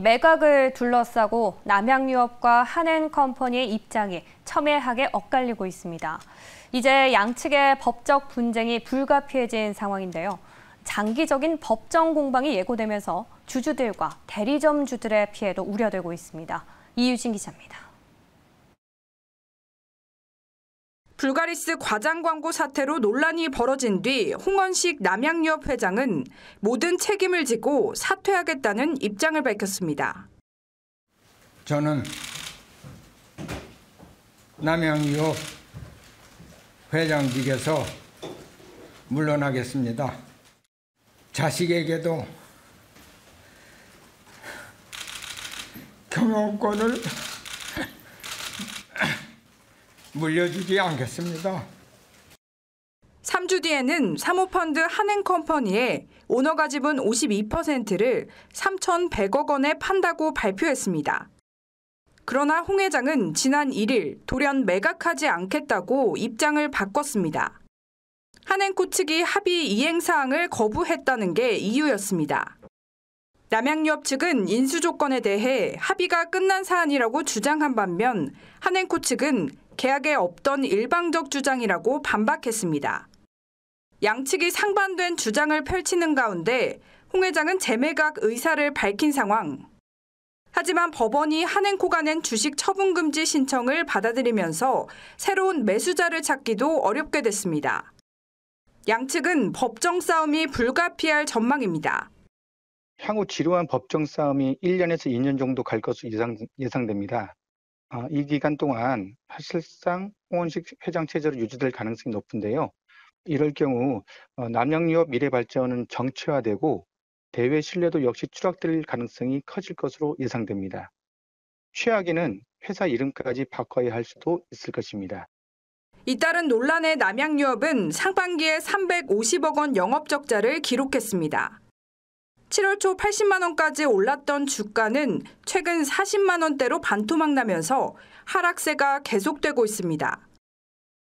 매각을 둘러싸고 남양유업과 한앤컴퍼니의 입장이 첨예하게 엇갈리고 있습니다. 이제 양측의 법적 분쟁이 불가피해진 상황인데요. 장기적인 법정 공방이 예고되면서 주주들과 대리점주들의 피해도 우려되고 있습니다. 이유진 기자입니다. 불가리스 과장 광고 사태로 논란이 벌어진 뒤 홍원식 남양유업 회장은 모든 책임을 지고 사퇴하겠다는 입장을 밝혔습니다. 저는 남양유업 회장직에서 물러나겠습니다. 자식에게도 경영권을 물려주지 않겠습니다. 3주 뒤에는 사모펀드 한행컴퍼니에 오너가 지분 52%를 3,100억 원에 판다고 발표했습니다. 그러나 홍 회장은 지난 1일 돌연 매각하지 않겠다고 입장을 바꿨습니다. 한행코 측이 합의 이행사항을 거부했다는 게 이유였습니다. 남양유업 측은 인수 조건에 대해 합의가 끝난 사안이라고 주장한 반면 한행코 측은 계약에 없던 일방적 주장이라고 반박했습니다. 양측이 상반된 주장을 펼치는 가운데 홍 회장은 재매각 의사를 밝힌 상황. 하지만 법원이 한행코가 낸 주식 처분금지 신청을 받아들이면서 새로운 매수자를 찾기도 어렵게 됐습니다. 양측은 법정 싸움이 불가피할 전망입니다. 향후 지루한 법정 싸움이 1년에서 2년 정도 갈 것으로 예상, 예상됩니다. 아, 이 기간 동안 사실상 홍원식 회장 체제로 유지될 가능성이 높은데요. 이럴 경우 어, 남양유업 미래 발전은 정체화되고 대외 신뢰도 역시 추락될 가능성이 커질 것으로 예상됩니다. 최악에는 회사 이름까지 바꿔야 할 수도 있을 것입니다. 이따른 논란의 남양유업은 상반기에 350억 원 영업적자를 기록했습니다. 7월 초 80만 원까지 올랐던 주가는 최근 40만 원대로 반토막 나면서 하락세가 계속되고 있습니다.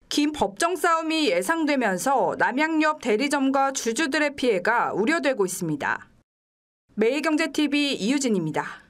긴 법정 싸움이 예상되면서 남양엽 대리점과 주주들의 피해가 우려되고 있습니다. 매일경제TV 이유진입니다.